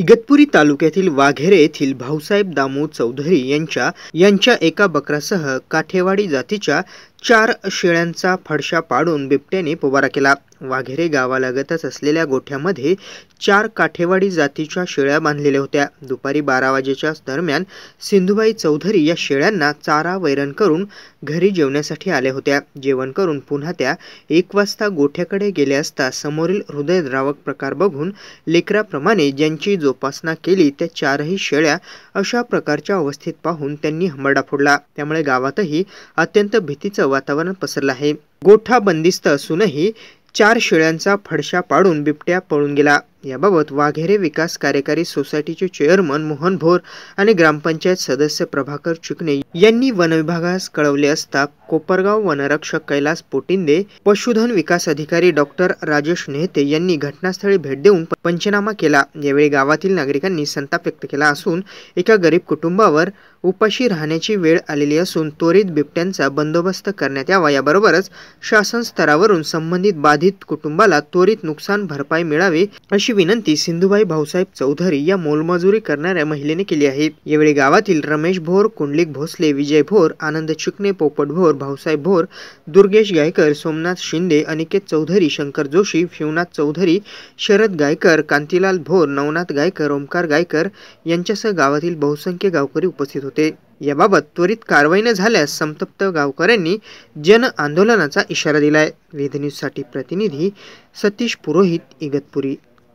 इगतपुरी तालुक्यातील वाघेरे येथील भाऊसाहेब दामोद चौधरी यांच्या यांच्या एका बकरासह काठेवाडी जातीच्या चार शेळ्यांचा फडशा पाडून बिबट्याने पोबारा केला वाघेरे गावालगतच असलेल्या गोठ्यामध्ये चार काठेवाडी जातीच्या शेळ्या बांधलेल्या होत्या दुपारी बारा वाजेच्या दरम्यान सिंधुबाई चौधरी या शेळ्यांना चारा वैरण करून घरी जेवण्यासाठी आल्या होत्या जेवण करून पुन्हा त्या एक वाजता गोठ्याकडे गेल्या असता समोरील हृदयद्रावक प्रकार बघून लेकराप्रमाणे ज्यांची जोपासना केली त्या चारही शेळ्या अशा प्रकारच्या अवस्थेत पाहून त्यांनी हंबरडा फोडला त्यामुळे गावातही अत्यंत भीतीचं वातावरण पसरलं आहे गोठा बंदिस्त असूनही चार शेळ्यांचा फडशा पाडून बिबट्या पळून गेला याबाबत वाघेरे विकास कार्यकारी सोसायटीचे चेअरमन मोहन भोर आणि ग्रामपंचायत सदस्य प्रभाकर चुकणे यांनी वनविभागास कळवले असता कोपरगाव वनरक्षक कैलास पोटिंदे पशुधन विकास अधिकारी डॉक्टर राजेश नेहते यांनी घटनास्थळी भेट देऊन पंचनामा केला यावेळी गावातील नागरिकांनी संताप व्यक्त केला असून एका गरीब कुटुंबावर उपाशी राहण्याची वेळ आलेली असून त्वरित बिबट्यांचा बंदोबस्त करण्यात यावा याबरोबरच शासन स्तरावरून संबंधित बाधित कुटुंबाला त्वरित नुकसान भरपाई मिळावी अशी विनंती सिंधुबाई भाऊसाहेब चौधरी या मोलमजुरी करणाऱ्या महिलेने केली आहे यावेळी गावातील रमेश भोर कुंडलिक भोसले विजय भोर आनंद चिकणे पोपट भोर भाऊसाहेब भोर दुर्गेश गायकर सोमनाथ शिंदे अनिकेत चौधरी शंकर जोशी शिवनाथ चौधरी शरद गायकर कांतीलाल भोर नवनाथ गायकर ओमकार गायकर यांच्यासह गावातील बहुसंख्य गावकरी उपस्थित होते याबाबत त्वरित कारवाई न झाल्यास संतप्त गावकऱ्यांनी जन आंदोलनाचा इशारा दिलाय वेद साठी प्रतिनिधी सतीश पुरोहित इगतपुरी